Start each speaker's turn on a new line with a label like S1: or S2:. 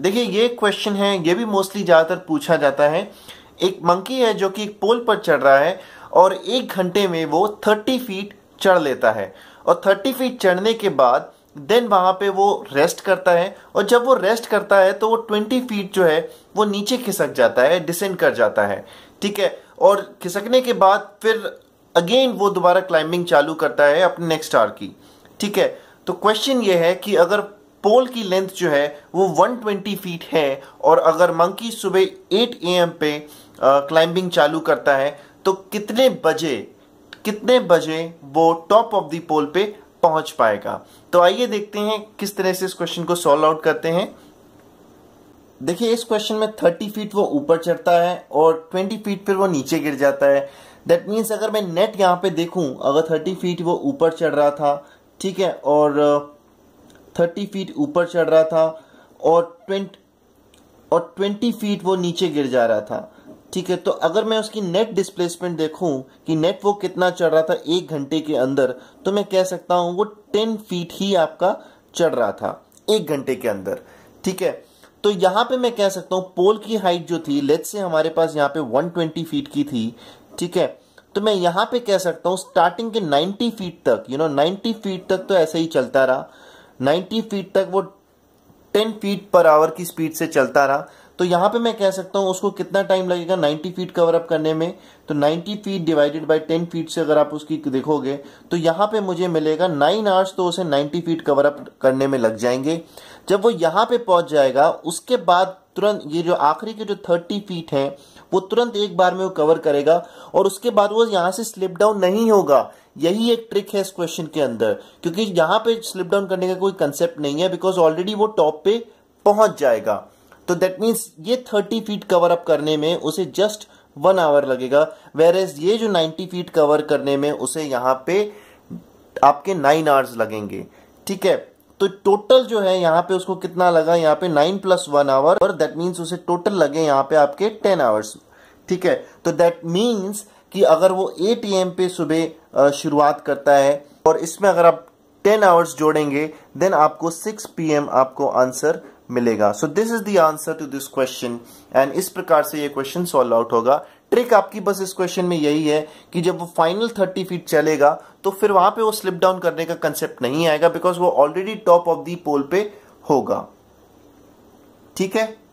S1: देखिए ये क्वेश्चन है ये भी मोस्टली ज़्यादातर पूछा जाता है एक मंकी है जो कि एक पोल पर चढ़ रहा है और एक घंटे में वो थर्टी फीट चढ़ लेता है और थर्टी फीट चढ़ने के बाद देन वहाँ पे वो रेस्ट करता है और जब वो रेस्ट करता है तो वो ट्वेंटी फीट जो है वो नीचे खिसक जाता है डिसेंड कर जाता है ठीक है और खिसकने के बाद फिर अगेन वो दोबारा क्लाइंबिंग चालू करता है अपने नेक्स्ट आर की ठीक है तो क्वेश्चन ये है कि अगर पोल की लेंथ जो है वो 120 फीट है और अगर मंकी सुबह 8 एम पे क्लाइंबिंग चालू करता है तो कितने बजे कितने बजे वो टॉप ऑफ द पोल पे पहुंच पाएगा तो आइए देखते हैं किस तरह से इस क्वेश्चन को सॉल्व आउट करते हैं देखिए इस क्वेश्चन में 30 फीट वो ऊपर चढ़ता है और 20 फीट पर वो नीचे गिर जाता है दैट मीन्स अगर मैं नेट यहाँ पे देखूं अगर 30 फीट वो ऊपर चढ़ रहा था ठीक है और थर्टी फीट ऊपर चढ़ रहा था और ट्वेंटी और ट्वेंटी फीट वो नीचे गिर जा रहा था ठीक है तो अगर मैं उसकी नेट डिस्प्लेसमेंट देखूं कि नेट वो कितना चढ़ रहा था एक घंटे के अंदर तो मैं कह सकता हूं वो टेन फीट ही आपका चढ़ रहा था एक घंटे के अंदर ठीक है तो यहां पे मैं कह सकता हूं पोल की हाइट जो थी लेट से हमारे पास यहाँ पे 120 फीट की थी ठीक है तो मैं यहां पे कह सकता हूं स्टार्टिंग के 90 फीट तक यू नो 90 फीट तक तो ऐसे ही चलता रहा 90 फीट तक वो 10 फीट पर आवर की स्पीड से चलता रहा तो यहाँ पे मैं कह सकता हूँ उसको कितना टाइम लगेगा 90 फीट कवर अप करने में तो 90 फीट डिवाइडेड बाय 10 फीट से अगर आप उसकी देखोगे तो यहाँ पे मुझे मिलेगा 9 आवर्स तो उसे 90 फीट कवर अप करने में लग जाएंगे जब वो यहाँ पे पहुंच जाएगा उसके बाद तुरंत ये जो आखिरी के जो थर्टी फीट है वो तुरंत एक बार में वो कवर करेगा और उसके बाद वो यहाँ से स्लिप डाउन नहीं होगा यही एक ट्रिक है इस क्वेश्चन के अंदर क्योंकि यहाँ पे स्लिप डाउन करने का कोई कंसेप्ट नहीं है बिकॉज ऑलरेडी वो टॉप पे पहुंच जाएगा तो दैट मीन्स ये थर्टी फीट कवर अप करने में उसे जस्ट वन आवर लगेगा वेर एज ये जो नाइन्टी फीट कवर करने में उसे यहाँ पे आपके नाइन आवर्स लगेंगे ठीक है तो टोटल जो है यहाँ पे उसको कितना लगा यहाँ पे नाइन प्लस वन आवर और दैट मीन्स उसे टोटल लगे यहाँ पे आपके टेन आवर्स ठीक है तो दैट मीन्स कि अगर वो एट ए पे सुबह शुरुआत करता है और इसमें अगर आप टेन आवर्स जोड़ेंगे देन आपको सिक्स पी आपको आंसर मिलेगा so this is the answer to this question and इस प्रकार से ये क्वेश्चन सॉल्व आउट होगा ट्रिक आपकी बस इस क्वेश्चन में यही है कि जब वो फाइनल थर्टी फीट चलेगा तो फिर वहां पे वो स्लिप डाउन करने का कंसेप्ट नहीं आएगा बिकॉज वो already top of the pole पे होगा ठीक है